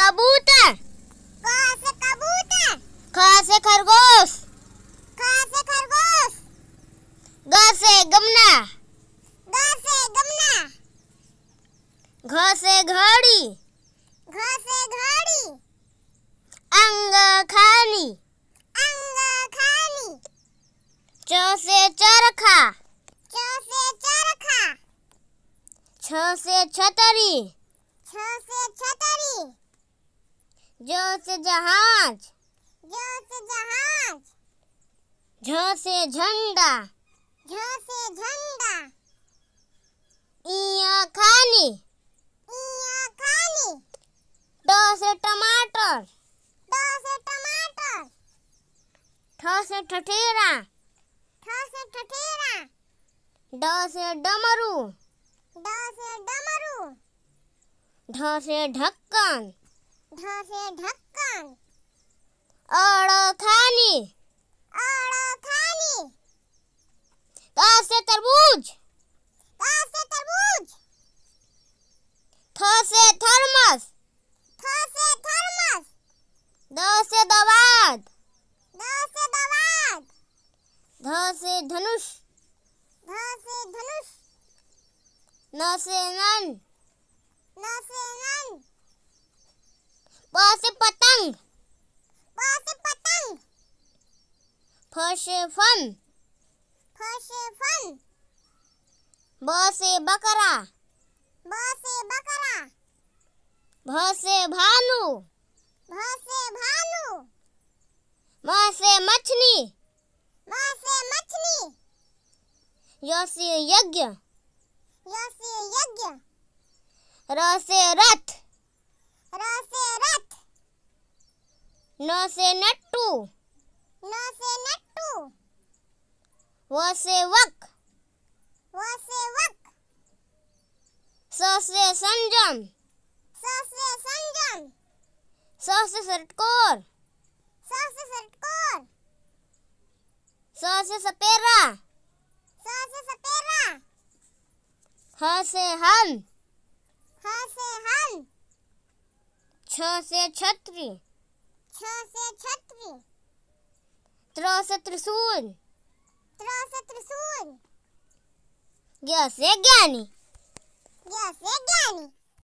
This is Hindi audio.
कबूतर क से कबूतर ख से खरगोश ख से खरगोश घर से गमला घर से गमला घर से घड़ी घर से घड़ी अंग खाली अंग खाली चो से चरखा चो से चरखा छो से छतरी छो से छतरी जो से जहाज जो से जहाज जो से झंडा जो से झंडा इया खाली इया खाली दो से टमाटर दो से टमाटर ठो से ठठेरा ठो से ठठेरा दो से डमरू दो से डमरू ढो से ढक्कन से ढक्कन अड़ो खाली अड़ो खाली क से तरबूज क से तरबूज थ से थर्मस थ से थर्मस द से दवात द से दवात ध से धनुष ध से धनुष न से नन न से नन प से पतंग प से पतंग फ से फन फ से फन ब से बकरा ब से बकरा भ से भानु भ से भानु से मछली म से मछली य से यज्ञ य से यज्ञ र रथ र से न से नट्टू न से नट्टू व से वक व से वक स से संजम स से संजम स से सटकोर स से सटकोर स से सपेरा स से सपेरा ह से हन ह से हन छ से छतरी छ से छतरी त्र से त्रिशूल त्र से त्रिशूल ज्ञ से ज्ञानी ज्ञ से ज्ञानी